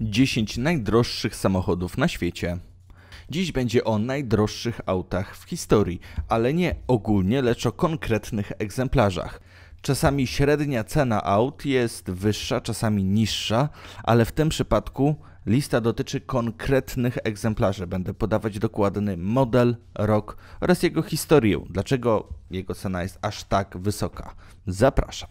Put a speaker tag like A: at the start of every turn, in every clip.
A: 10 najdroższych samochodów na świecie. Dziś będzie o najdroższych autach w historii, ale nie ogólnie, lecz o konkretnych egzemplarzach. Czasami średnia cena aut jest wyższa, czasami niższa, ale w tym przypadku lista dotyczy konkretnych egzemplarzy. Będę podawać dokładny model, rok oraz jego historię, dlaczego jego cena jest aż tak wysoka. Zapraszam.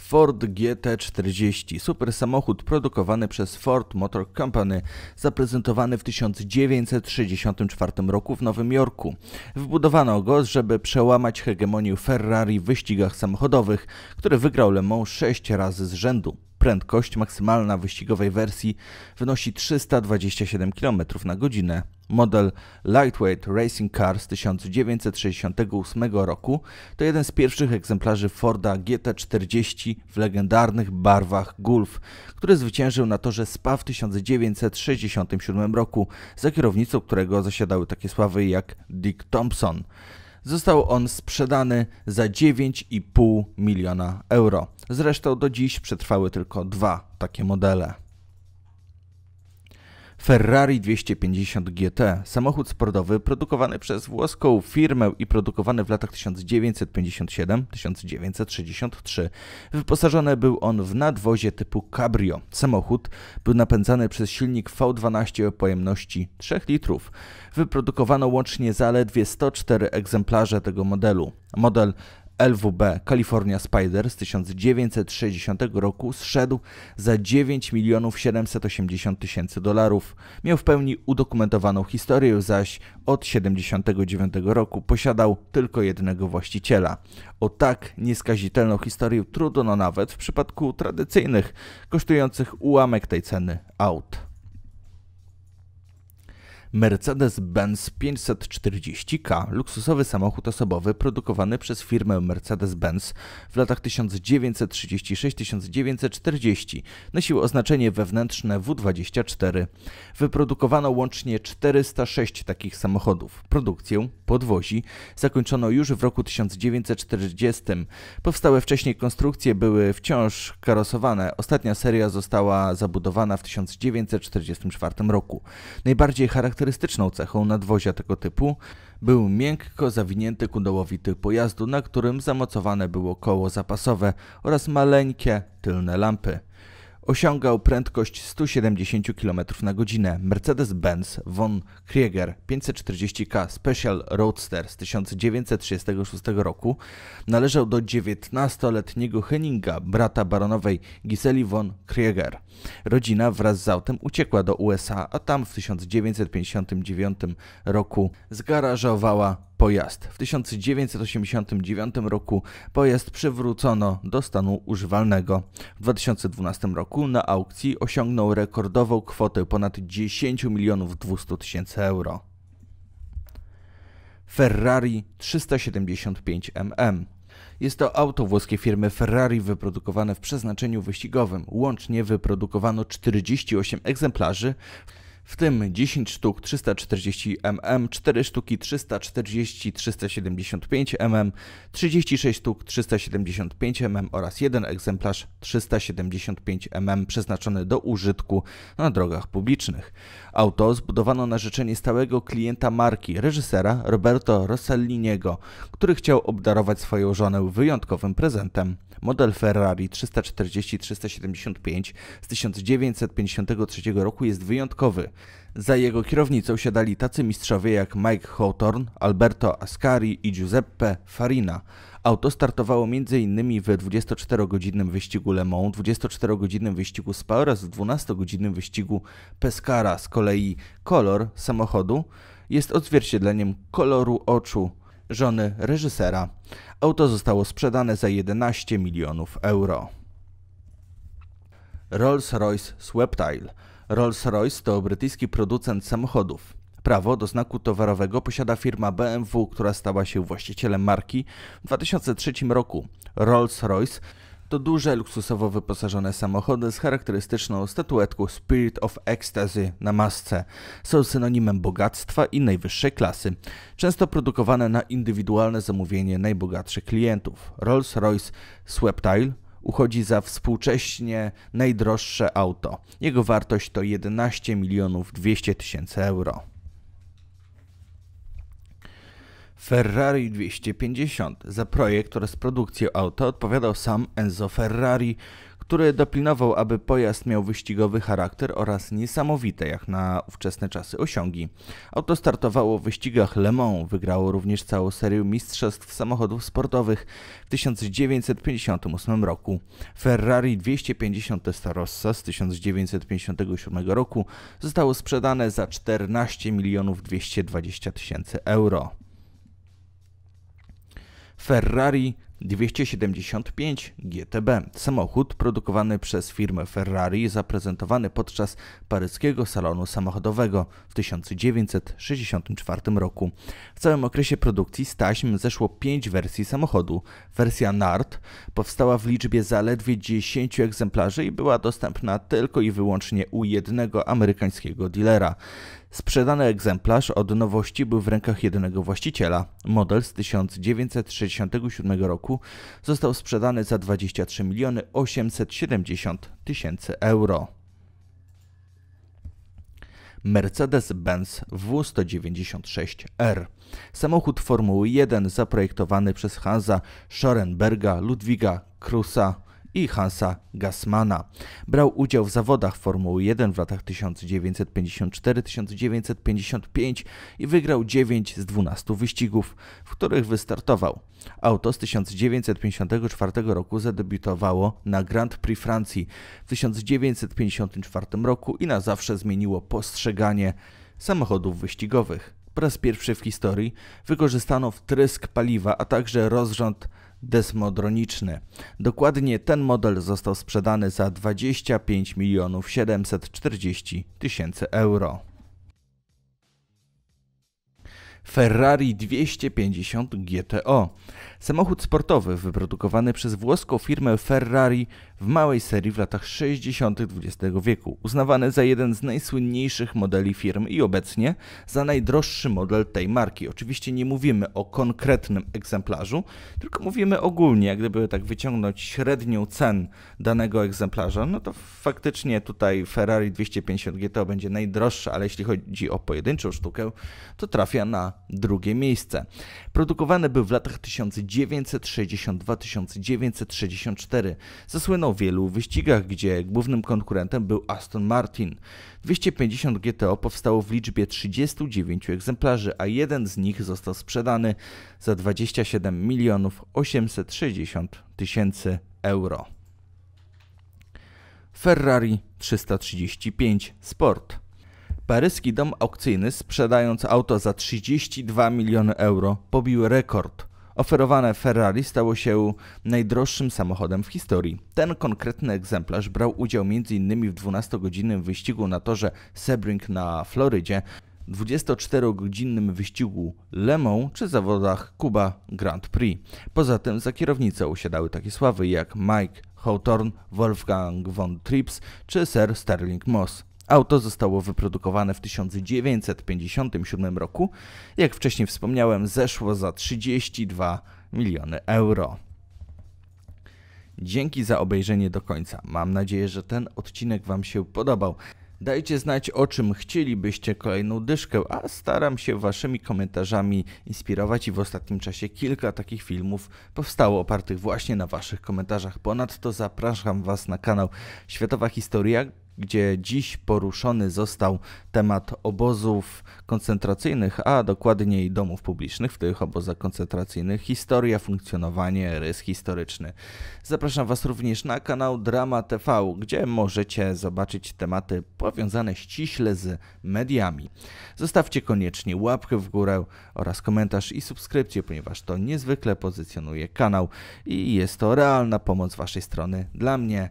A: Ford GT40, super samochód produkowany przez Ford Motor Company, zaprezentowany w 1964 roku w Nowym Jorku. Wbudowano go, żeby przełamać hegemonię Ferrari w wyścigach samochodowych, który wygrał Le Mans 6 razy z rzędu. Prędkość maksymalna wyścigowej wersji wynosi 327 km na godzinę. Model Lightweight Racing Car z 1968 roku to jeden z pierwszych egzemplarzy Forda GT40 w legendarnych barwach Gulf, który zwyciężył na torze Spa w 1967 roku, za kierownicą którego zasiadały takie sławy jak Dick Thompson. Został on sprzedany za 9,5 miliona euro. Zresztą do dziś przetrwały tylko dwa takie modele. Ferrari 250 GT, samochód sportowy produkowany przez włoską firmę i produkowany w latach 1957-1963. Wyposażony był on w nadwozie typu cabrio. Samochód był napędzany przez silnik V12 o pojemności 3 litrów. Wyprodukowano łącznie zaledwie 104 egzemplarze tego modelu. Model LWB California Spider z 1960 roku zszedł za 9 milionów 780 tysięcy dolarów. Miał w pełni udokumentowaną historię, zaś od 1979 roku posiadał tylko jednego właściciela. O tak nieskazitelną historię trudno nawet w przypadku tradycyjnych, kosztujących ułamek tej ceny aut. Mercedes-Benz 540K, luksusowy samochód osobowy produkowany przez firmę Mercedes-Benz w latach 1936-1940. Nosił oznaczenie wewnętrzne W24. Wyprodukowano łącznie 406 takich samochodów. Produkcję podwozi zakończono już w roku 1940. Powstałe wcześniej konstrukcje były wciąż karosowane. Ostatnia seria została zabudowana w 1944 roku. Najbardziej charakterystyczna Charakterystyczną cechą nadwozia tego typu był miękko zawinięty ku dołowi tył pojazdu, na którym zamocowane było koło zapasowe oraz maleńkie tylne lampy osiągał prędkość 170 km na godzinę. Mercedes-Benz von Krieger 540K Special Roadster z 1936 roku należał do 19-letniego Henninga, brata baronowej Giseli von Krieger. Rodzina wraz z autem uciekła do USA, a tam w 1959 roku zgarażowała pojazd. W 1989 roku pojazd przywrócono do stanu używalnego. W 2012 roku na aukcji osiągnął rekordową kwotę ponad 10 milionów 200 tysięcy euro. Ferrari 375 mm. Jest to auto włoskiej firmy Ferrari wyprodukowane w przeznaczeniu wyścigowym. Łącznie wyprodukowano 48 egzemplarzy, w tym 10 sztuk 340 mm, 4 sztuki 340-375 mm, 36 sztuk 375 mm oraz jeden egzemplarz 375 mm przeznaczony do użytku na drogach publicznych. Auto zbudowano na życzenie stałego klienta marki, reżysera Roberto Rosselliniego, który chciał obdarować swoją żonę wyjątkowym prezentem. Model Ferrari 340-375 z 1953 roku jest wyjątkowy. Za jego kierownicą siadali tacy mistrzowie jak Mike Hawthorne, Alberto Ascari i Giuseppe Farina. Auto startowało m.in. w 24-godzinnym wyścigu Le Mans, 24-godzinnym wyścigu Spa oraz w 12-godzinnym wyścigu Pescara. Z kolei kolor samochodu jest odzwierciedleniem koloru oczu żony reżysera. Auto zostało sprzedane za 11 milionów euro. Rolls-Royce Sweptile Rolls-Royce to brytyjski producent samochodów. Prawo do znaku towarowego posiada firma BMW, która stała się właścicielem marki w 2003 roku. Rolls-Royce to duże, luksusowo wyposażone samochody z charakterystyczną statuetką Spirit of Ecstasy na masce. Są synonimem bogactwa i najwyższej klasy. Często produkowane na indywidualne zamówienie najbogatszych klientów. Rolls-Royce Sweptile – uchodzi za współcześnie najdroższe auto. Jego wartość to 11 milionów 200 tysięcy euro. Ferrari 250. Za projekt oraz produkcję auta odpowiadał sam Enzo Ferrari, który dopilnował, aby pojazd miał wyścigowy charakter oraz niesamowite jak na ówczesne czasy osiągi. Auto startowało w wyścigach Le Mans, wygrało również całą serię mistrzostw samochodów sportowych w 1958 roku. Ferrari 250 Testarossa z 1957 roku zostało sprzedane za 14 milionów 220 tysięcy euro. Ferrari 275 GTB. Samochód produkowany przez firmę Ferrari, zaprezentowany podczas paryskiego salonu samochodowego w 1964 roku. W całym okresie produkcji z taśm zeszło 5 wersji samochodu. Wersja Nart powstała w liczbie zaledwie 10 egzemplarzy i była dostępna tylko i wyłącznie u jednego amerykańskiego dealera. Sprzedany egzemplarz od nowości był w rękach jednego właściciela. Model z 1967 roku został sprzedany za 23 miliony 870 tysięcy euro. Mercedes-Benz W196R. Samochód Formuły 1 zaprojektowany przez Hansa Schorenberga Ludwiga Krusa i Hansa Gassmana. Brał udział w zawodach Formuły 1 w latach 1954-1955 i wygrał 9 z 12 wyścigów, w których wystartował. Auto z 1954 roku zadebiutowało na Grand Prix Francji w 1954 roku i na zawsze zmieniło postrzeganie samochodów wyścigowych. Po raz pierwszy w historii wykorzystano wtrysk paliwa, a także rozrząd desmodroniczny. Dokładnie ten model został sprzedany za 25 milionów 740 tysięcy euro. Ferrari 250 GTO. Samochód sportowy wyprodukowany przez włoską firmę Ferrari w małej serii w latach 60. XX wieku, uznawany za jeden z najsłynniejszych modeli firm i obecnie za najdroższy model tej marki. Oczywiście nie mówimy o konkretnym egzemplarzu, tylko mówimy ogólnie, jak gdyby tak wyciągnąć średnią cen danego egzemplarza, no to faktycznie tutaj Ferrari 250 GTO będzie najdroższa, ale jeśli chodzi o pojedynczą sztukę, to trafia na drugie miejsce. Produkowany był w latach 1962-1964. Zasłynął w wielu wyścigach, gdzie głównym konkurentem był Aston Martin. 250 GTO powstało w liczbie 39 egzemplarzy, a jeden z nich został sprzedany za 27 milionów 860 tysięcy euro. Ferrari 335 Sport Paryski dom aukcyjny sprzedając auto za 32 miliony euro pobił rekord. Oferowane Ferrari stało się najdroższym samochodem w historii. Ten konkretny egzemplarz brał udział m.in. w 12-godzinnym wyścigu na torze Sebring na Florydzie, 24-godzinnym wyścigu Le Mans czy zawodach Kuba Grand Prix. Poza tym za kierownicę usiadały takie sławy jak Mike Hawthorne, Wolfgang von Trips czy Sir Sterling Moss. Auto zostało wyprodukowane w 1957 roku. Jak wcześniej wspomniałem, zeszło za 32 miliony euro. Dzięki za obejrzenie do końca. Mam nadzieję, że ten odcinek Wam się podobał. Dajcie znać, o czym chcielibyście kolejną dyszkę, a staram się Waszymi komentarzami inspirować i w ostatnim czasie kilka takich filmów powstało opartych właśnie na Waszych komentarzach. Ponadto zapraszam Was na kanał Światowa Historia, gdzie dziś poruszony został temat obozów koncentracyjnych, a dokładniej domów publicznych w tych obozach koncentracyjnych, historia, funkcjonowanie, rys historyczny. Zapraszam Was również na kanał Drama TV, gdzie możecie zobaczyć tematy powiązane ściśle z mediami. Zostawcie koniecznie łapkę w górę oraz komentarz i subskrypcję, ponieważ to niezwykle pozycjonuje kanał i jest to realna pomoc Waszej strony dla mnie.